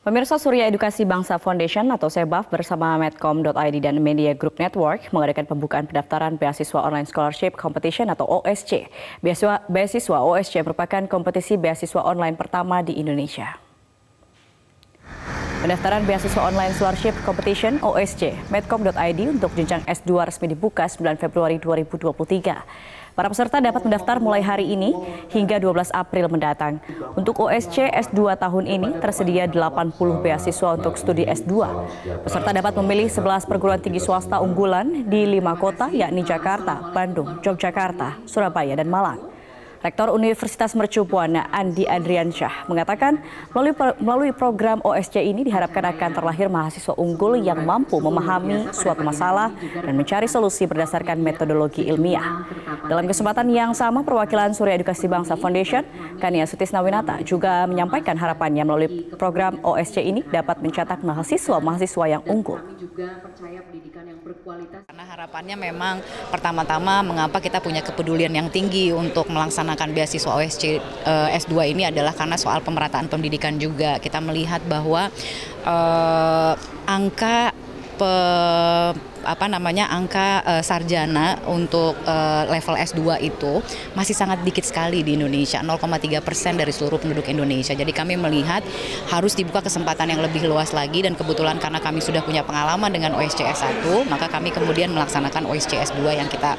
Pemirsa Surya Edukasi Bangsa Foundation atau SEBAF bersama Medcom.id dan Media Group Network mengadakan pembukaan pendaftaran Beasiswa Online Scholarship Competition atau OSC. Beasiswa, beasiswa OSC merupakan kompetisi beasiswa online pertama di Indonesia. Pendaftaran beasiswa online scholarship competition OSC medcom.id untuk jenjang S2 resmi dibuka 9 Februari 2023. Para peserta dapat mendaftar mulai hari ini hingga 12 April mendatang. Untuk OSC S2 tahun ini tersedia 80 beasiswa untuk studi S2. Peserta dapat memilih 11 perguruan tinggi swasta unggulan di 5 kota yakni Jakarta, Bandung, Yogyakarta, Surabaya, dan Malang. Rektor Universitas Mercubuana Andi Andriansyah mengatakan melalui, melalui program OSC ini diharapkan akan terlahir mahasiswa unggul yang mampu memahami suatu masalah dan mencari solusi berdasarkan metodologi ilmiah. Dalam kesempatan yang sama, perwakilan Surya Edukasi Bangsa Foundation, Kania Winata juga menyampaikan harapannya melalui program OSC ini dapat mencetak mahasiswa-mahasiswa yang unggul. Karena harapannya memang pertama-tama mengapa kita punya kepedulian yang tinggi untuk melaksanakan melaksanakan beasiswa OSC uh, eh, S2 ini adalah karena soal pemerataan pendidikan juga. Kita melihat bahwa uh, angka pe, apa namanya angka uh, sarjana untuk uh, level S2 itu masih sangat dikit sekali di Indonesia 0,3 persen dari seluruh penduduk Indonesia jadi kami melihat harus dibuka kesempatan yang lebih luas lagi dan kebetulan karena kami sudah punya pengalaman dengan OSCS 1 maka kami kemudian melaksanakan OSCS 2 yang kita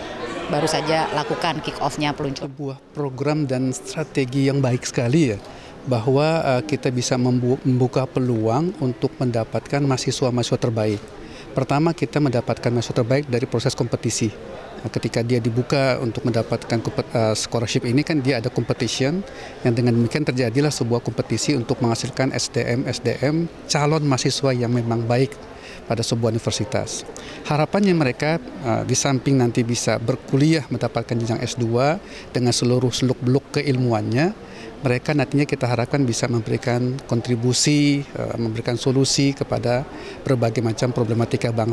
baru saja lakukan kick off-nya peluncur. Sebuah program dan strategi yang baik sekali ya bahwa eh, kita bisa membuka peluang untuk mendapatkan mahasiswa-mahasiswa terbaik. Pertama kita mendapatkan mahasiswa terbaik dari proses kompetisi. Nah, ketika dia dibuka untuk mendapatkan eh, scholarship ini kan dia ada competition yang dengan demikian terjadilah sebuah kompetisi untuk menghasilkan SDM SDM calon mahasiswa yang memang baik pada sebuah universitas. Harapannya mereka uh, di samping nanti bisa berkuliah mendapatkan jenjang S2 dengan seluruh seluk-beluk keilmuannya, mereka nantinya kita harapkan bisa memberikan kontribusi, uh, memberikan solusi kepada berbagai macam problematika bangsa.